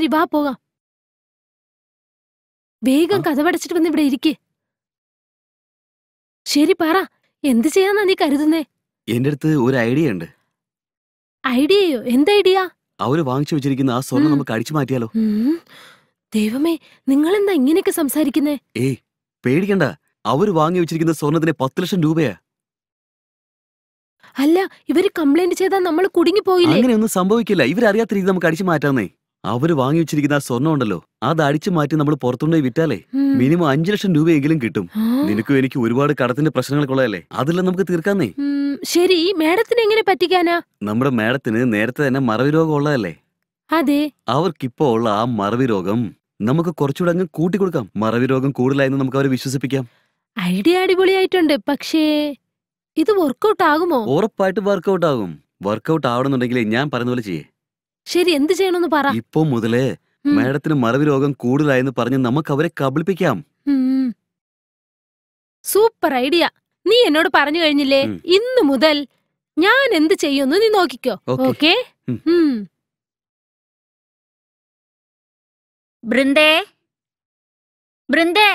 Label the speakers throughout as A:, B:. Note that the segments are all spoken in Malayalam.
A: ശരി വാ പോകാം വേഗം കഥവടച്ചിട്ട് വന്ന് ഇവിടെ ഇരിക്കേ ശരി പറ എന്ത് ചെയ്യാന്നാ നീ കരുതുന്നേ
B: എന്റെ അടുത്ത് ഒരു ഐഡിയ ഉണ്ട്
A: ഐഡിയയോ എന്ത് ഐഡിയ
B: അവര് വാങ്ങിച്ചു വെച്ചിരിക്കുന്ന ആ സ്വർണം നമുക്ക് അടിച്ചു മാറ്റിയാലോ
A: ദൈവമേ നിങ്ങൾ എന്താ ഇങ്ങനെയൊക്കെ സംസാരിക്കുന്നേ
B: ഏയ് പേടിക്കണ്ട അവര് വാങ്ങി വെച്ചിരിക്കുന്ന സ്വർണത്തിന് പത്ത് ലക്ഷം രൂപയാ
A: അല്ല ഇവര് കംപ്ലൈന്റ് ചെയ്താൽ നമ്മൾ കുടുങ്ങി പോയില്ലേ അങ്ങനെയൊന്നും
B: സംഭവിക്കില്ല ഇവരറിയാത്ത രീതി നമുക്ക് അടിച്ചു മാറ്റാന്നേ അവര് വാങ്ങി വെച്ചിരിക്കുന്ന ആ സ്വർണ്ണം ഉണ്ടല്ലോ അത് അടിച്ചു മാറ്റി നമ്മൾ പുറത്തുകൊണ്ടുപോയി വിറ്റാലേ മിനിമം അഞ്ചു ലക്ഷം രൂപയെങ്കിലും കിട്ടും നിനക്കും എനിക്ക് ഒരുപാട് കടത്തിന്റെ പ്രശ്നങ്ങളൊക്കെ ഉള്ളതല്ലേ അതെല്ലാം നമുക്ക് തീർക്കാന്നേ
A: ശരി മേഡത്തിന് എങ്ങനെ പറ്റിക്കാനാ
B: നമ്മുടെ മേഡത്തിന് നേരത്തെ തന്നെ മറവി രോഗം ഉള്ളതല്ലേ അതെ അവർക്കിപ്പോ ഉള്ള ആ മറവി രോഗം നമുക്ക് കുറച്ചുകൂടെ അങ്ങ് കൂട്ടി കൊടുക്കാം മറവി രോഗം കൂടുതലായെന്ന് നമുക്ക് അവരെ വിശ്വസിപ്പിക്കാം
A: ഐഡിയ അടിപൊളിയായിട്ടുണ്ട് പക്ഷേ ഇത് വർക്ക്ഔട്ട് ആകുമോ
B: ഉറപ്പായിട്ട് വർക്ക്ഔട്ട് ആകും വർക്ക്ഔട്ട് ആവണമെന്നുണ്ടെങ്കിൽ ഞാൻ പറയുന്ന പോലെ ചെയ്യേ
A: ശരി എന്ത് ചെയ്യണമെന്ന് പറ
B: ഇപ്പൊ മുതലേ മാഡത്തിന് മറവി രോഗം കൂടുതലായെന്ന് പറഞ്ഞ് നമുക്ക് അവരെ കബളിപ്പിക്കാം
A: സൂപ്പർ ഐഡിയ നീ എന്നോട് പറഞ്ഞു കഴിഞ്ഞില്ലേ ഇന്ന് മുതൽ ഞാൻ എന്ത് ചെയ്യുന്നു നീ നോക്കിക്കോ ഓക്കേ
C: ബൃന്ദേ ബൃന്ദേ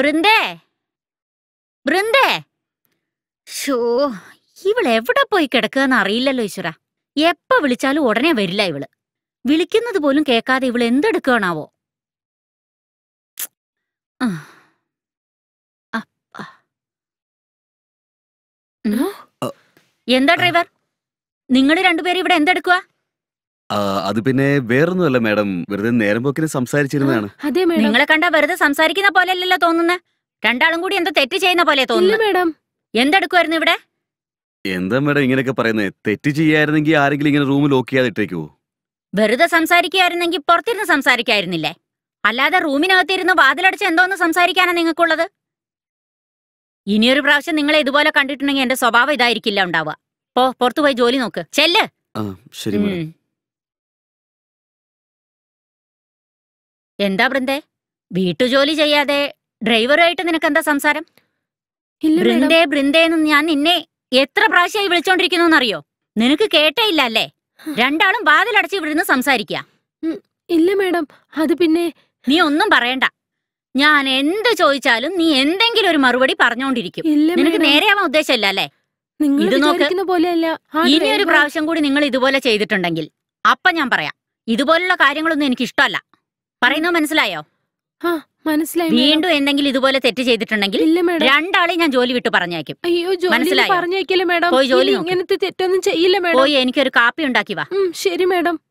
C: ബൃന്ദേ ബൃന്ദേ ഷോ ഇവൾ എവിടെ പോയി കിടക്കുകയെന്ന് അറിയില്ലല്ലോ ഈശ്വര എപ്പ വിളിച്ചാലും ഉടനെ വരില്ല ഇവള് വിളിക്കുന്നത് പോലും കേൾക്കാതെ ഇവള് എന്തെടുക്കണാവോ എന്താ ഡ്രൈവർ നിങ്ങൾ രണ്ടുപേരും ഇവിടെ എന്തെടുക്കുക
B: അത് പിന്നെ വേറൊന്നുമല്ല മാഡം വെറുതെ നേരം പോക്കിന് സംസാരിച്ചിരുന്നതാണ്
C: നിങ്ങളെ കണ്ട വെറുതെ സംസാരിക്കുന്ന പോലെയല്ലല്ലോ തോന്നുന്നേ രണ്ടാളും കൂടി എന്താ തെറ്റ് ചെയ്യുന്ന പോലെ തോന്നുന്നു എന്തെടുക്കുമായിരുന്നു ഇവിടെ
B: എന്താ മേഡം ഇങ്ങനെയൊക്കെ പറയുന്നത് തെറ്റ് ചെയ്യായിരുന്നെങ്കിൽ ആരെങ്കിലും ഇങ്ങനെ റൂം ലോക്ക് ചെയ്യാതെ ഇട്ടേക്കുവോ
C: വെറുതെ സംസാരിക്കുകയായിരുന്നെങ്കിൽ പുറത്തിരുന്ന് സംസാരിക്കായിരുന്നില്ലേ അല്ലാതെ റൂമിനകത്തിരുന്ന് വാതിലടിച്ച് എന്തോന്ന് സംസാരിക്കാനാ നിങ്ങൾക്കുള്ളത് ഇനിയൊരു പ്രാവശ്യം നിങ്ങളെ ഇതുപോലെ കണ്ടിട്ടുണ്ടെങ്കിൽ എന്റെ സ്വഭാവം ഇതായിരിക്കില്ല ഉണ്ടാവുക പോ പുറത്തു പോയി ജോലി നോക്ക് ചെല്ല് ശരി എന്താ ബൃന്ദേ വീട്ടുജോലി ചെയ്യാതെ ഡ്രൈവറുമായിട്ട് എന്താ സംസാരം ബൃന്ദേ ബൃന്ദേന്ന് ഞാൻ നിന്നെ എത്ര പ്രാവശ്യമായി വിളിച്ചോണ്ടിരിക്കുന്നു അറിയോ നിനക്ക് കേട്ടേയില്ല അല്ലേ രണ്ടാളും വാതിലടച്ച് ഇവിടുന്ന് സംസാരിക്കാ ഇല്ല മേഡം അത് പിന്നെ നീ ഒന്നും പറയണ്ട ഞാൻ എന്ത് ചോദിച്ചാലും നീ എന്തെങ്കിലും ഒരു മറുപടി പറഞ്ഞോണ്ടിരിക്കും നിനക്ക് നേരെയാവാൻ ഉദ്ദേശമില്ല അല്ലേ
A: ഇത് ഇനി ഒരു പ്രാവശ്യം
C: കൂടി നിങ്ങൾ ഇതുപോലെ ചെയ്തിട്ടുണ്ടെങ്കിൽ അപ്പൊ ഞാൻ പറയാം ഇതുപോലുള്ള കാര്യങ്ങളൊന്നും എനിക്ക് ഇഷ്ടമല്ല പറയുന്നത് മനസ്സിലായോ മനസ്സിലായി വീണ്ടും എന്തെങ്കിലും ഇതുപോലെ തെറ്റ് ചെയ്തിട്ടുണ്ടെങ്കിൽ ഇല്ല മാഡം രണ്ടാളെയും ഞാൻ ജോലി വിട്ട് പറഞ്ഞേക്കും അയ്യോ ജോലി പറഞ്ഞേക്കില്ല മാഡം
A: ഇങ്ങനത്തെ തെറ്റൊന്നും ചെയ്യില്ല മാഡം പോയി
C: എനിക്കൊരു കാപ്പി ഉണ്ടാക്കി വാ ശരി മാഡം